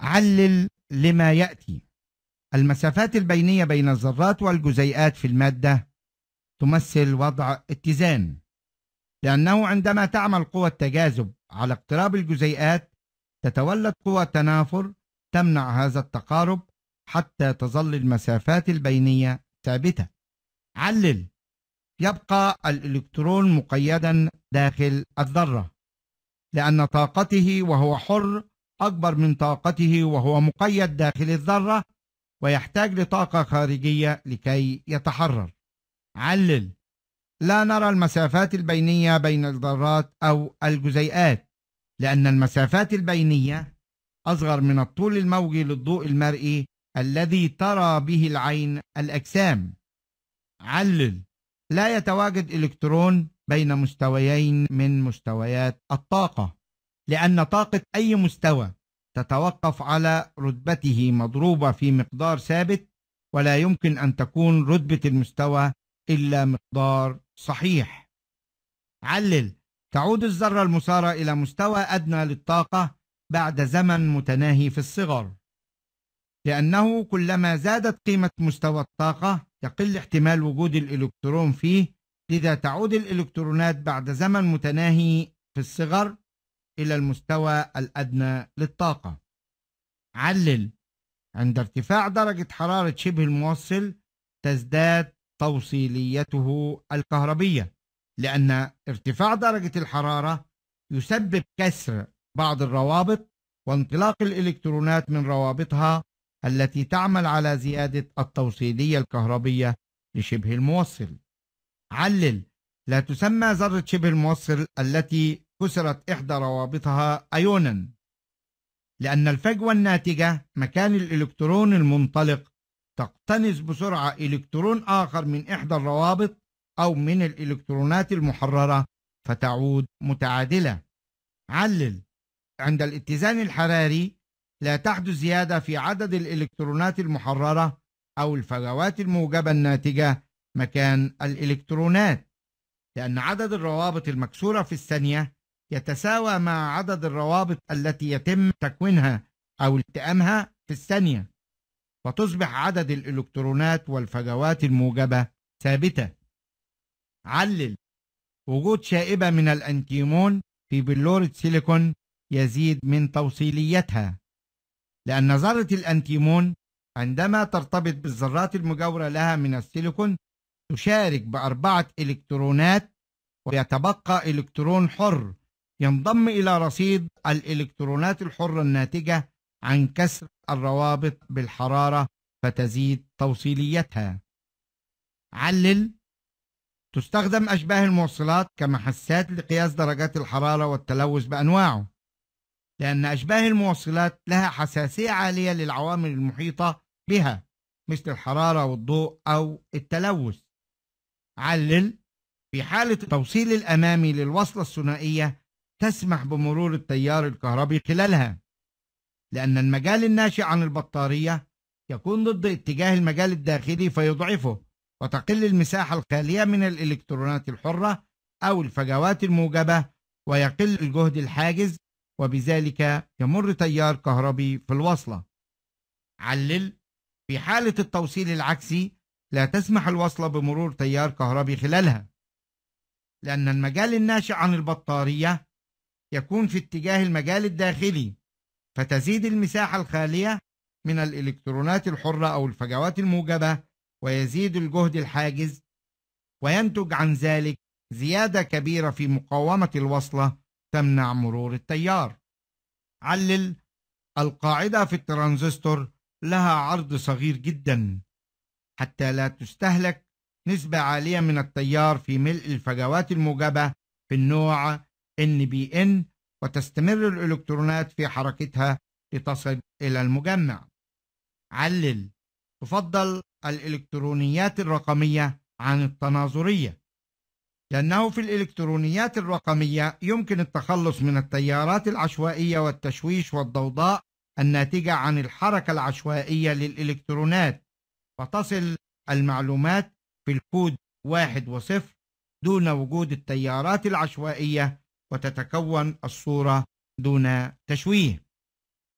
علل لما يأتي المسافات البينية بين الذرات والجزيئات في المادة تمثل وضع اتزان لأنه عندما تعمل قوى التجاذب على اقتراب الجزيئات تتولد قوى تنافر تمنع هذا التقارب حتى تظل المسافات البينية ثابتة علل يبقى الإلكترون مقيدا داخل الذرة لأن طاقته وهو حر أكبر من طاقته وهو مقيد داخل الذرة ويحتاج لطاقة خارجية لكي يتحرر. علل لا نرى المسافات البينية بين الذرات أو الجزيئات لأن المسافات البينية أصغر من الطول الموجي للضوء المرئي الذي ترى به العين الأجسام. علل لا يتواجد إلكترون بين مستويين من مستويات الطاقة لأن طاقة أي مستوى تتوقف على رتبته مضروبة في مقدار ثابت ولا يمكن أن تكون رتبة المستوى إلا مقدار صحيح علل تعود الذرة المسارة إلى مستوى أدنى للطاقة بعد زمن متناهي في الصغر لأنه كلما زادت قيمة مستوى الطاقة يقل احتمال وجود الإلكترون فيه لذا تعود الإلكترونات بعد زمن متناهي في الصغر إلى المستوى الأدنى للطاقة علل عند ارتفاع درجة حرارة شبه الموصل تزداد توصيليته الكهربية لأن ارتفاع درجة الحرارة يسبب كسر بعض الروابط وانطلاق الإلكترونات من روابطها التي تعمل على زيادة التوصيلية الكهربية لشبه الموصل علل لا تسمى ذرة شبه الموصل التي كسرت إحدى روابطها أيونا لأن الفجوة الناتجة مكان الإلكترون المنطلق تقتنص بسرعة إلكترون آخر من إحدى الروابط أو من الإلكترونات المحررة فتعود متعادلة علل عند الاتزان الحراري لا تحدث زيادة في عدد الإلكترونات المحررة أو الفجوات الموجبة الناتجة مكان الإلكترونات لأن عدد الروابط المكسورة في الثانية يتساوى مع عدد الروابط التي يتم تكوينها أو التئامها في الثانية فتصبح عدد الإلكترونات والفجوات الموجبة ثابتة علل وجود شائبة من الأنتيمون في بلورة سيليكون يزيد من توصيليتها لأن ذرة الأنتيمون عندما ترتبط بالذرات المجاورة لها من السيليكون تشارك بأربعة إلكترونات ويتبقى إلكترون حر ينضم إلى رصيد الإلكترونات الحرة الناتجة عن كسر الروابط بالحرارة فتزيد توصيليتها. علل تستخدم أشباه الموصلات كمحسات لقياس درجات الحرارة والتلوث بأنواعه، لأن أشباه الموصلات لها حساسية عالية للعوامل المحيطة بها مثل الحرارة والضوء أو التلوث. علل في حالة التوصيل الأمامي للوصلة الثنائية تسمح بمرور التيار الكهربي خلالها لأن المجال الناشئ عن البطارية يكون ضد اتجاه المجال الداخلي فيضعفه وتقل المساحة الخالية من الإلكترونات الحرة أو الفجوات الموجبة ويقل الجهد الحاجز وبذلك يمر تيار كهربي في الوصلة علل في حالة التوصيل العكسي لا تسمح الوصلة بمرور تيار كهربي خلالها لأن المجال الناشئ عن البطارية يكون في اتجاه المجال الداخلي فتزيد المساحة الخالية من الإلكترونات الحرة أو الفجوات الموجبة ويزيد الجهد الحاجز وينتج عن ذلك زيادة كبيرة في مقاومة الوصلة تمنع مرور التيار علل القاعدة في الترانزستور لها عرض صغير جدا حتى لا تستهلك نسبة عالية من التيار في ملء الفجوات الموجبة في النوع NBN وتستمر الإلكترونات في حركتها لتصل إلى المجمع. علل تفضل الإلكترونيات الرقمية عن التناظرية لأنه في الإلكترونيات الرقمية يمكن التخلص من التيارات العشوائية والتشويش والضوضاء الناتجة عن الحركة العشوائية للإلكترونات فتصل المعلومات في الكود واحد وصفر دون وجود التيارات العشوائية وتتكون الصورة دون تشويه